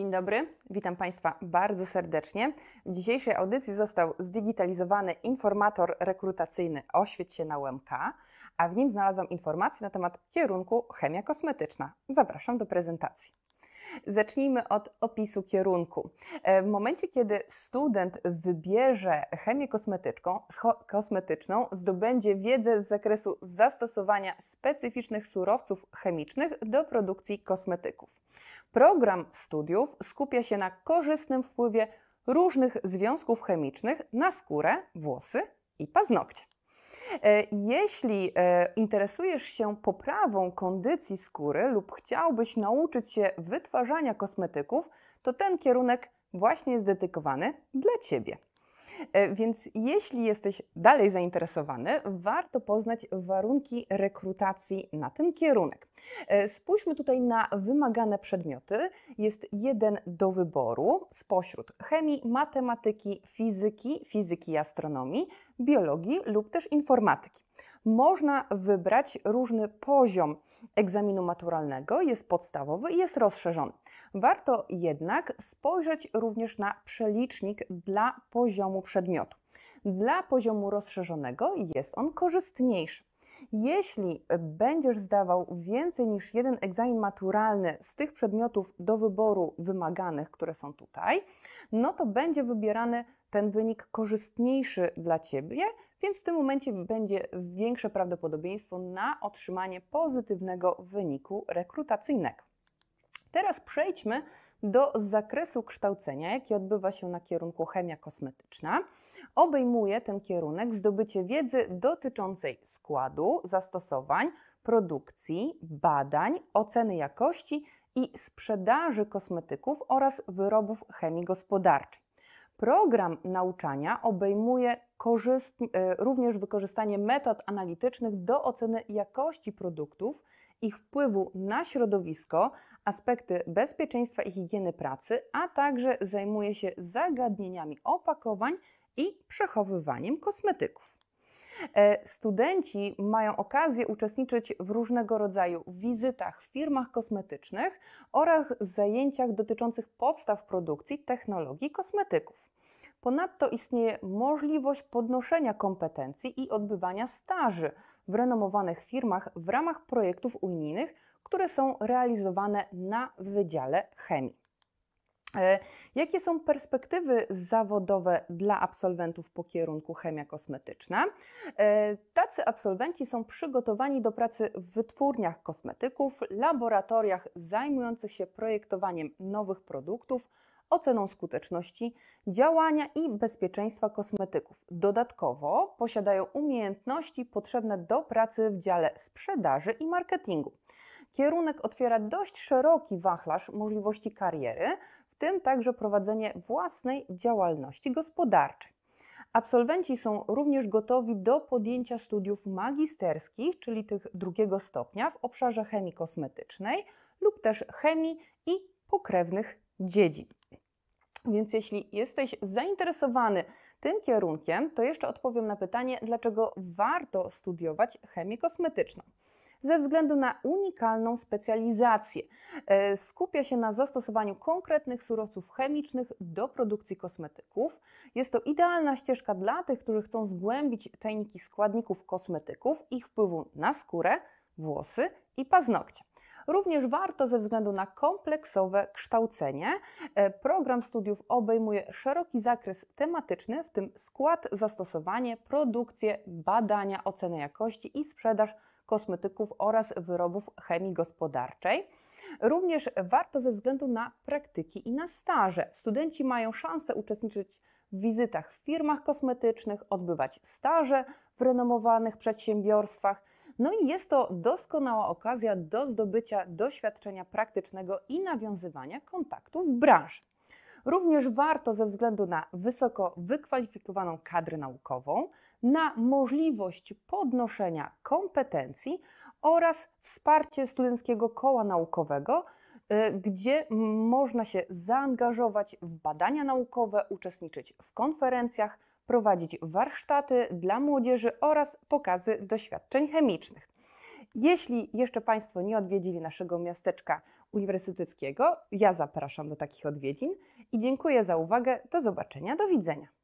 Dzień dobry, witam Państwa bardzo serdecznie. W dzisiejszej audycji został zdigitalizowany informator rekrutacyjny Oświeć się na UMK, a w nim znalazłam informacje na temat kierunku chemia kosmetyczna. Zapraszam do prezentacji. Zacznijmy od opisu kierunku. E, w momencie, kiedy student wybierze chemię kosmetyczką, kosmetyczną, zdobędzie wiedzę z zakresu zastosowania specyficznych surowców chemicznych do produkcji kosmetyków. Program studiów skupia się na korzystnym wpływie różnych związków chemicznych na skórę, włosy i paznokcie. E, jeśli e, interesujesz się poprawą kondycji skóry lub chciałbyś nauczyć się wytwarzania kosmetyków, to ten kierunek właśnie jest dedykowany dla Ciebie. E, więc jeśli jesteś dalej zainteresowany, warto poznać warunki rekrutacji na ten kierunek. E, spójrzmy tutaj na wymagane przedmioty. Jest jeden do wyboru spośród chemii, matematyki, fizyki, fizyki i astronomii, biologii lub też informatyki. Można wybrać różny poziom egzaminu maturalnego, jest podstawowy i jest rozszerzony. Warto jednak spojrzeć również na przelicznik dla poziomu przedmiotu. Dla poziomu rozszerzonego jest on korzystniejszy. Jeśli będziesz zdawał więcej niż jeden egzamin maturalny z tych przedmiotów do wyboru wymaganych, które są tutaj, no to będzie wybierany ten wynik korzystniejszy dla Ciebie, więc w tym momencie będzie większe prawdopodobieństwo na otrzymanie pozytywnego wyniku rekrutacyjnego. Teraz przejdźmy do zakresu kształcenia, jaki odbywa się na kierunku chemia kosmetyczna. Obejmuje ten kierunek zdobycie wiedzy dotyczącej składu, zastosowań, produkcji, badań, oceny jakości i sprzedaży kosmetyków oraz wyrobów chemii gospodarczej. Program nauczania obejmuje y, również wykorzystanie metod analitycznych do oceny jakości produktów ich wpływu na środowisko, aspekty bezpieczeństwa i higieny pracy, a także zajmuje się zagadnieniami opakowań i przechowywaniem kosmetyków. E, studenci mają okazję uczestniczyć w różnego rodzaju wizytach w firmach kosmetycznych oraz zajęciach dotyczących podstaw produkcji technologii kosmetyków. Ponadto istnieje możliwość podnoszenia kompetencji i odbywania staży w renomowanych firmach w ramach projektów unijnych, które są realizowane na Wydziale Chemii. E, jakie są perspektywy zawodowe dla absolwentów po kierunku chemia kosmetyczna? E, tacy absolwenci są przygotowani do pracy w wytwórniach kosmetyków, laboratoriach zajmujących się projektowaniem nowych produktów oceną skuteczności działania i bezpieczeństwa kosmetyków. Dodatkowo posiadają umiejętności potrzebne do pracy w dziale sprzedaży i marketingu. Kierunek otwiera dość szeroki wachlarz możliwości kariery, w tym także prowadzenie własnej działalności gospodarczej. Absolwenci są również gotowi do podjęcia studiów magisterskich, czyli tych drugiego stopnia w obszarze chemii kosmetycznej lub też chemii i pokrewnych dziedzin. Więc jeśli jesteś zainteresowany tym kierunkiem, to jeszcze odpowiem na pytanie, dlaczego warto studiować chemię kosmetyczną ze względu na unikalną specjalizację. E, skupia się na zastosowaniu konkretnych surowców chemicznych do produkcji kosmetyków. Jest to idealna ścieżka dla tych, którzy chcą zgłębić tajniki składników kosmetyków, ich wpływu na skórę, włosy i paznokcie. Również warto ze względu na kompleksowe kształcenie. E, program studiów obejmuje szeroki zakres tematyczny, w tym skład, zastosowanie, produkcję, badania, ocenę jakości i sprzedaż kosmetyków oraz wyrobów chemii gospodarczej. Również warto ze względu na praktyki i na staże. Studenci mają szansę uczestniczyć w wizytach w firmach kosmetycznych, odbywać staże w renomowanych przedsiębiorstwach no i jest to doskonała okazja do zdobycia doświadczenia praktycznego i nawiązywania kontaktów w branży. Również warto ze względu na wysoko wykwalifikowaną kadrę naukową, na możliwość podnoszenia kompetencji oraz wsparcie studenckiego koła naukowego, y, gdzie można się zaangażować w badania naukowe, uczestniczyć w konferencjach, prowadzić warsztaty dla młodzieży oraz pokazy doświadczeń chemicznych. Jeśli jeszcze Państwo nie odwiedzili naszego miasteczka uniwersyteckiego, ja zapraszam do takich odwiedzin i dziękuję za uwagę. Do zobaczenia, do widzenia.